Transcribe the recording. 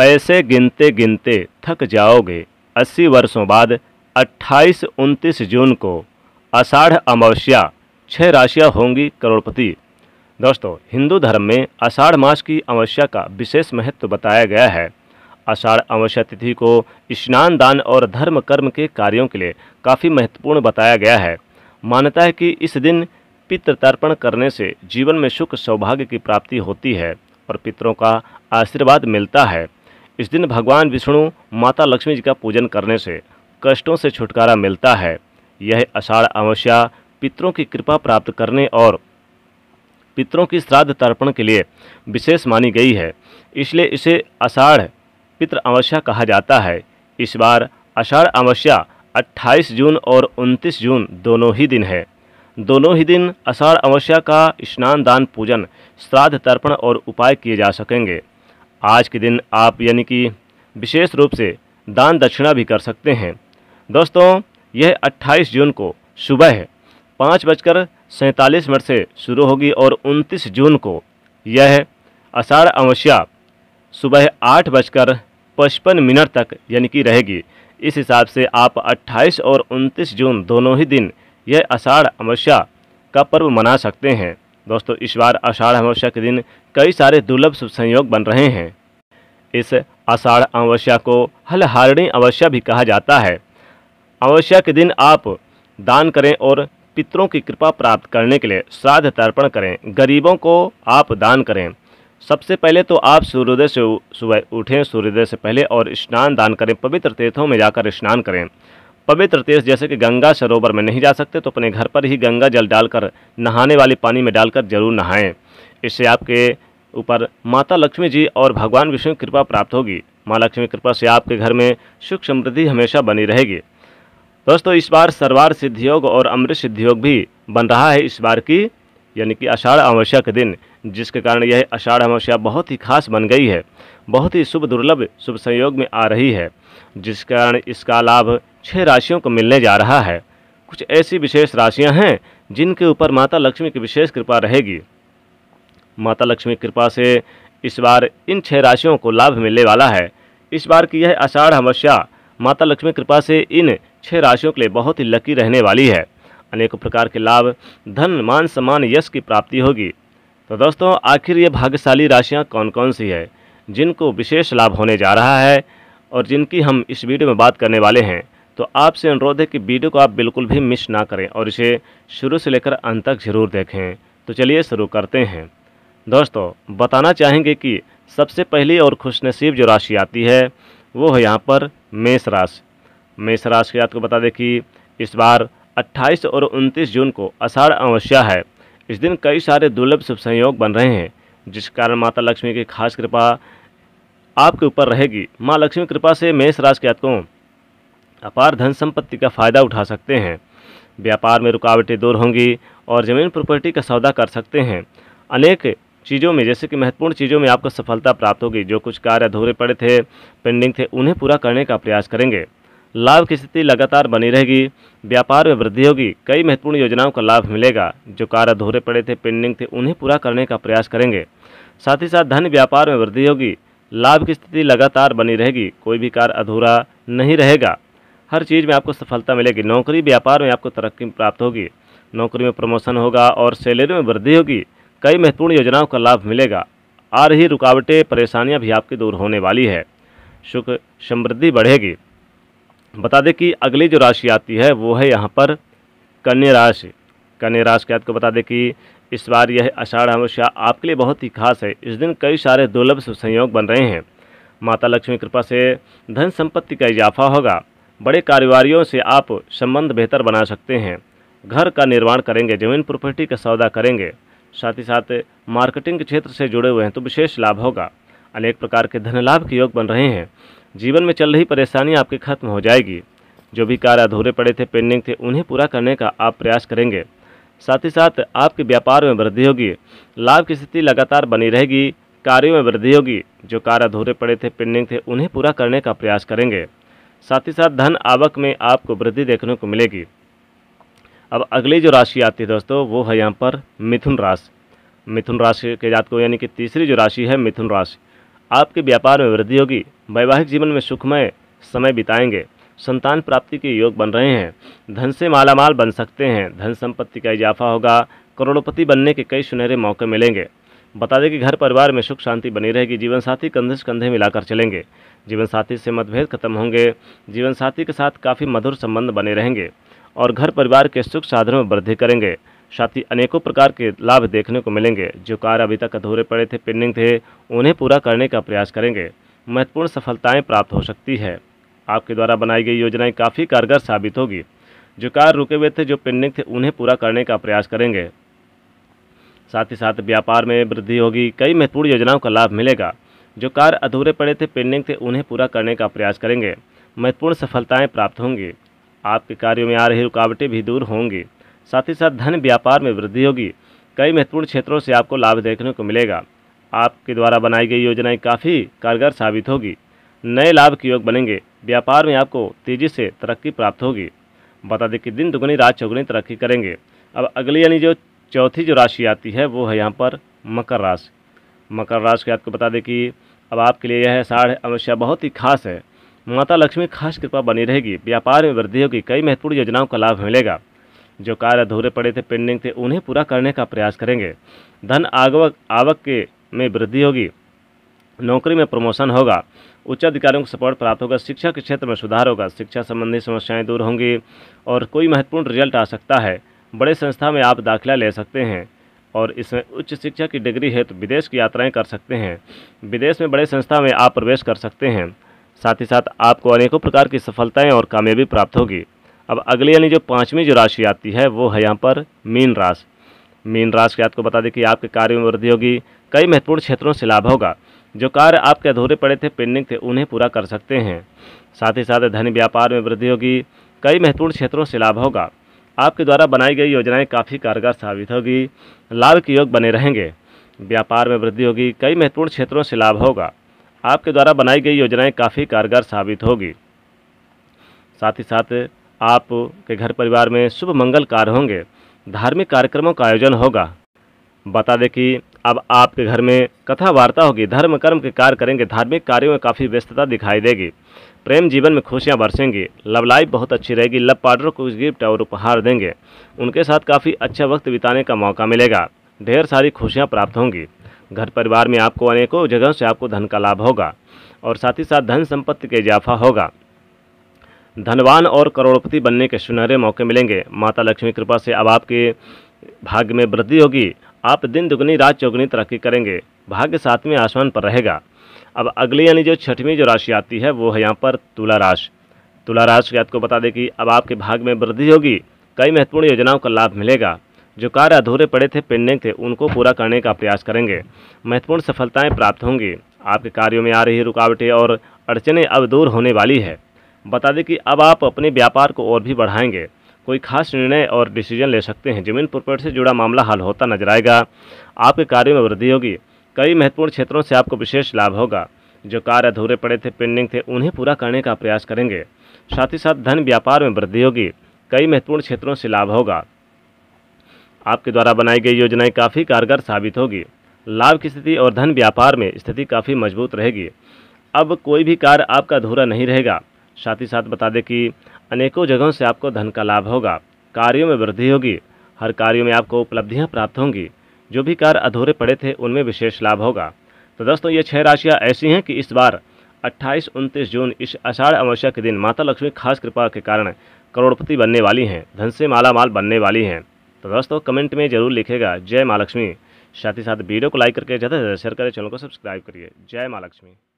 पैसे गिनते गिनते थक जाओगे अस्सी वर्षों बाद अट्ठाईस उनतीस जून को आषाढ़ अमावस्या छह राशियाँ होंगी करोड़पति दोस्तों हिंदू धर्म में आषाढ़ मास की अमावस्या का विशेष महत्व बताया गया है आषाढ़ अमावस्या तिथि को स्नान दान और धर्म कर्म के कार्यों के लिए काफ़ी महत्वपूर्ण बताया गया है मान्यता है कि इस दिन पितृतर्पण करने से जीवन में सुख सौभाग्य की प्राप्ति होती है और पितरों का आशीर्वाद मिलता है इस दिन भगवान विष्णु माता लक्ष्मी जी का पूजन करने से कष्टों से छुटकारा मिलता है यह अषाढ़ अमावस्या पितरों की कृपा प्राप्त करने और पितरों की श्राद्ध तर्पण के लिए विशेष मानी गई है इसलिए इसे अषाढ़ पितृ अमावस्या कहा जाता है इस बार अषाढ़ अमावस्या 28 जून और 29 जून दोनों ही दिन है दोनों ही दिन अषाढ़ अमावस्या का स्नान दान पूजन श्राद्ध तर्पण और उपाय किए जा सकेंगे आज के दिन आप यानी कि विशेष रूप से दान दक्षिणा भी कर सकते हैं दोस्तों यह 28 जून को सुबह है पाँच बजकर सैंतालीस मिनट से शुरू होगी और 29 जून को यह आषाढ़ अमावस्या सुबह आठ बजकर पचपन मिनट तक यानी कि रहेगी इस हिसाब से आप 28 और 29 जून दोनों ही दिन यह आषाढ़ अमावस्या का पर्व मना सकते हैं दोस्तों इस बार आषाढ़ अमावस्या के दिन कई सारे दुर्लभ शुभ संयोग बन रहे हैं इस आषाढ़ अमावस्या को हलहारणी अमावस्या भी कहा जाता है अमावस्या के दिन आप दान करें और पितरों की कृपा प्राप्त करने के लिए श्राद्ध तर्पण करें गरीबों को आप दान करें सबसे पहले तो आप सूर्योदय से सुबह उठें सूर्योदय से पहले और स्नान दान करें पवित्र तीर्थों में जाकर स्नान करें पवित्र तीर्थ जैसे कि गंगा सरोवर में नहीं जा सकते तो अपने घर पर ही गंगा जल डालकर नहाने वाले पानी में डालकर जरूर नहाएं इससे आपके ऊपर माता लक्ष्मी जी और भगवान विष्णु की कृपा प्राप्त होगी माँ लक्ष्मी कृपा से आपके घर में सुख समृद्धि हमेशा बनी रहेगी दोस्तों इस बार सरवार सिद्धियोग और अमृत सिद्धियोग भी बन रहा है इस बार की यानी कि आषाढ़ अमावस्या के दिन जिसके कारण यह आषाढ़ अमावस्या बहुत ही खास बन गई है बहुत ही शुभ दुर्लभ शुभ संयोग में आ रही है जिस कारण इसका लाभ छह राशियों को मिलने जा रहा है कुछ ऐसी विशेष राशियां हैं जिनके ऊपर माता लक्ष्मी की विशेष कृपा रहेगी माता लक्ष्मी की कृपा से इस बार इन छह राशियों को लाभ मिलने वाला है इस बार की यह आषाढ़ अमस्या माता लक्ष्मी कृपा से इन छह राशियों के लिए बहुत ही लकी रहने वाली है अनेकों प्रकार के लाभ धन मान सम्मान यश की प्राप्ति होगी तो दोस्तों आखिर ये भाग्यशाली राशियाँ कौन कौन सी है जिनको विशेष लाभ होने जा रहा है और जिनकी हम इस वीडियो में बात करने वाले हैं तो आपसे अनुरोध है कि वीडियो को आप बिल्कुल भी मिस ना करें और इसे शुरू से लेकर अंत तक ज़रूर देखें तो चलिए शुरू करते हैं दोस्तों बताना चाहेंगे कि सबसे पहली और खुशनसीब जो राशि आती है वो है यहाँ पर मेष राशि मेष राशि की आपको बता दें कि इस बार 28 और 29 जून को अषाढ़ अमावस्या है इस दिन कई सारे दुर्लभ शुभ संयोग बन रहे हैं जिस कारण माता लक्ष्मी की खास कृपा आपके ऊपर रहेगी माँ लक्ष्मी कृपा से मेष राशि के जातकों अपार धन संपत्ति का फ़ायदा उठा सकते हैं व्यापार में रुकावटें दूर होंगी और ज़मीन प्रॉपर्टी का सौदा कर सकते हैं अनेक चीज़ों में जैसे कि महत्वपूर्ण चीज़ों में आपको सफलता प्राप्त होगी जो कुछ कार्य अधूरे पड़े थे पेंडिंग थे उन्हें पूरा करने का प्रयास करेंगे लाभ की स्थिति लगातार बनी रहेगी व्यापार में वृद्धि होगी कई महत्वपूर्ण योजनाओं का लाभ मिलेगा जो कार्य अधूरे पड़े थे पेंडिंग थे उन्हें पूरा करने का प्रयास करेंगे साथ ही साथ धन व्यापार में वृद्धि होगी लाभ की स्थिति लगातार बनी रहेगी कोई भी कार्य अधूरा नहीं रहेगा हर चीज़ में आपको सफलता मिलेगी नौकरी व्यापार में आपको तरक्की प्राप्त होगी नौकरी में प्रमोशन होगा और सैलरी में वृद्धि होगी कई महत्वपूर्ण योजनाओं का लाभ मिलेगा आ रही रुकावटें परेशानियां भी आपकी दूर होने वाली है सुख समृद्धि बढ़ेगी बता दें कि अगली जो राशि आती है वो है यहाँ पर कन्या राशि कन्या राशि के आपको बता दें कि इस बार यह अषाढ़ अमावस्या आपके लिए बहुत ही खास है इस दिन कई सारे दुर्लभ संयोग बन रहे हैं माता लक्ष्मी कृपा से धन संपत्ति का इजाफा होगा बड़े कारोबारियों से आप संबंध बेहतर बना सकते हैं घर का निर्माण करेंगे जमीन प्रॉपर्टी का सौदा करेंगे साथ ही साथ मार्केटिंग के क्षेत्र से जुड़े हुए हैं तो विशेष लाभ होगा अनेक प्रकार के धन लाभ के योग बन रहे हैं जीवन में चल रही परेशानी आपकी खत्म हो जाएगी जो भी कार्य अधूरे पड़े थे पेंडिंग थे उन्हें पूरा करने का आप प्रयास करेंगे साथ ही साथ आपके व्यापार में वृद्धि होगी लाभ की स्थिति लगातार बनी रहेगी कार्यों में वृद्धि होगी जो कार्य अधूरे पड़े थे पेंडिंग थे उन्हें पूरा करने का प्रयास करेंगे साथ ही साथ धन आवक में आपको वृद्धि देखने को मिलेगी अब अगली जो राशि आती है दोस्तों वो है यहाँ पर मिथुन राशि मिथुन राशि के जात को यानी कि तीसरी जो राशि है मिथुन राशि आपके व्यापार में वृद्धि होगी वैवाहिक जीवन में सुखमय समय बिताएंगे संतान प्राप्ति के योग बन रहे हैं धन से मालामाल बन सकते हैं धन संपत्ति का इजाफा होगा करोड़पति बनने के कई सुनहरे मौके मिलेंगे बता दें कि घर परिवार में सुख शांति बनी रहेगी जीवन साथी कंधे से कंधे मिलाकर चलेंगे जीवन साथी से मतभेद खत्म होंगे जीवन साथी के साथ काफ़ी मधुर संबंध बने रहेंगे और घर परिवार के सुख साधनों में वृद्धि करेंगे साथ ही अनेकों प्रकार के लाभ देखने को मिलेंगे जो कार्य अभी तक अधूरे पड़े थे पेंडिंग थे उन्हें पूरा करने का प्रयास करेंगे महत्वपूर्ण सफलताएं प्राप्त हो सकती है आपके द्वारा बनाई गई योजनाएं काफ़ी कारगर साबित होगी जो कार्य रुके हुए थे जो पेंडिंग थे उन्हें पूरा करने का प्रयास करेंगे साथ ही साथ व्यापार में वृद्धि होगी कई महत्वपूर्ण योजनाओं का लाभ मिलेगा जो कार्य अधूरे पड़े थे पेंडिंग थे उन्हें पूरा करने का प्रयास करेंगे महत्वपूर्ण सफलताएं प्राप्त होंगी आपके कार्यों में आ रही रुकावटें भी दूर होंगी साथ ही साथ धन व्यापार में वृद्धि होगी कई महत्वपूर्ण क्षेत्रों से आपको लाभ देखने को मिलेगा आपके द्वारा बनाई गई योजनाएं काफ़ी कारगर साबित होगी नए लाभ के योग बनेंगे व्यापार में आपको तेज़ी से तरक्की प्राप्त होगी बता दें कि दिन दुगनी रात चौगुनी तरक्की करेंगे अब अगली यानी जो चौथी जो राशि आती है वो है यहाँ पर मकर राशि मकर राशि के आपको बता दें कि अब आपके लिए यह साढ़े अवश्य बहुत ही खास है माता लक्ष्मी खास कृपा बनी रहेगी व्यापार में वृद्धि होगी कई महत्वपूर्ण योजनाओं का लाभ मिलेगा जो कार्य अधूरे पड़े थे पेंडिंग थे उन्हें पूरा करने का प्रयास करेंगे धन आगवक आवक के में वृद्धि होगी नौकरी में प्रमोशन होगा उच्च अधिकारियों को सपोर्ट प्राप्त होगा शिक्षा के क्षेत्र में सुधार होगा शिक्षा संबंधी समस्याएं दूर होंगी और कोई महत्वपूर्ण रिजल्ट आ सकता है बड़े संस्था में आप दाखिला ले सकते हैं और इसमें उच्च शिक्षा की डिग्री है तो विदेश की यात्राएं कर सकते हैं विदेश में बड़े संस्था में आप प्रवेश कर सकते हैं साथ ही साथ आपको अनेकों प्रकार की सफलताएं और कामयाबी प्राप्त होगी अब अगली यानी जो पाँचवीं जो राशि आती है वो है यहाँ पर मीन राशि मीन राशि की आपको बता दें कि आपके कार्य में वृद्धि होगी कई महत्वपूर्ण क्षेत्रों से लाभ होगा जो कार्य आपके अधूरे पड़े थे पेंडिंग थे उन्हें पूरा कर सकते हैं साथ ही साथ धन व्यापार में वृद्धि होगी कई महत्वपूर्ण क्षेत्रों से लाभ होगा आपके द्वारा बनाई गई योजनाएं काफ़ी कारगर साबित होगी लाभ के योग बने रहेंगे व्यापार में वृद्धि होगी कई महत्वपूर्ण क्षेत्रों से लाभ होगा आपके द्वारा बनाई गई योजनाएं काफ़ी कारगर साबित होगी साथ ही साथ आपके घर परिवार में शुभ मंगल कार्य होंगे धार्मिक कार्यक्रमों का आयोजन होगा बता दें कि अब आपके घर में कथा वार्ता होगी धर्म कर्म के कार्य करेंगे धार्मिक कार्यों में काफ़ी व्यस्तता दिखाई देगी प्रेम जीवन में खुशियाँ बरसेंगी लव लाइफ बहुत अच्छी रहेगी लव पार्टनर को कुछ गिफ्ट और उपहार देंगे उनके साथ काफ़ी अच्छा वक्त बिताने का मौका मिलेगा ढेर सारी खुशियाँ प्राप्त होंगी घर परिवार में आपको अनेकों जगहों से आपको धन का लाभ होगा और साथ ही साथ धन संपत्ति का इजाफा होगा धनवान और करोड़पति बनने के सुनहरे मौके मिलेंगे माता लक्ष्मी कृपा से अब आपके भाग्य में वृद्धि होगी आप दिन दुगनी रात चौगनी तरक्की करेंगे भाग्य साथ में आसमान पर रहेगा अब अगली यानी जो छठवीं जो राशि आती है वो है यहाँ पर तुला राशि तुला राशि आपको बता दें कि अब आपके भाग में वृद्धि होगी कई महत्वपूर्ण योजनाओं का लाभ मिलेगा जो कार्य अधूरे पड़े थे पेंडिंग थे उनको पूरा करने का प्रयास करेंगे महत्वपूर्ण सफलताएं प्राप्त होंगी आपके कार्यों में आ रही रुकावटें और अड़चने अब दूर होने वाली है बता दें कि अब आप अपने व्यापार को और भी बढ़ाएंगे कोई खास निर्णय और डिसीजन ले सकते हैं जमीन प्रॉपर्टी से जुड़ा मामला हल होता नजर आएगा आपके कार्य में वृद्धि होगी कई महत्वपूर्ण क्षेत्रों से आपको विशेष लाभ होगा जो कार्य अधूरे पड़े थे पेंडिंग थे उन्हें पूरा करने का प्रयास करेंगे साथ ही साथ धन व्यापार में वृद्धि होगी कई महत्वपूर्ण क्षेत्रों से लाभ होगा आपके द्वारा बनाई गई योजनाएं काफ़ी कारगर साबित होगी लाभ की स्थिति और धन व्यापार में स्थिति काफ़ी मजबूत रहेगी अब कोई भी कार्य आपका अधूरा नहीं रहेगा साथ ही साथ बता दें कि अनेकों जगहों से आपको धन का लाभ होगा कार्यों में वृद्धि होगी हर कार्यों में आपको उपलब्धियाँ प्राप्त होंगी जो भी कार्य अधूरे पड़े थे उनमें विशेष लाभ होगा तो दोस्तों ये छह राशियाँ ऐसी हैं कि इस बार 28 29 जून इस आषाढ़ अमावस्या के दिन माता लक्ष्मी खास कृपा के कारण करोड़पति बनने वाली हैं धन से माला माल बनने वाली हैं तो दोस्तों कमेंट में जरूर लिखेगा जय माँ लक्ष्मी साथ ही साथ वीडियो को लाइक करके ज़्यादा से ज़्यादा शेयर करें चैनल को सब्सक्राइब करिए जय माँ लक्ष्मी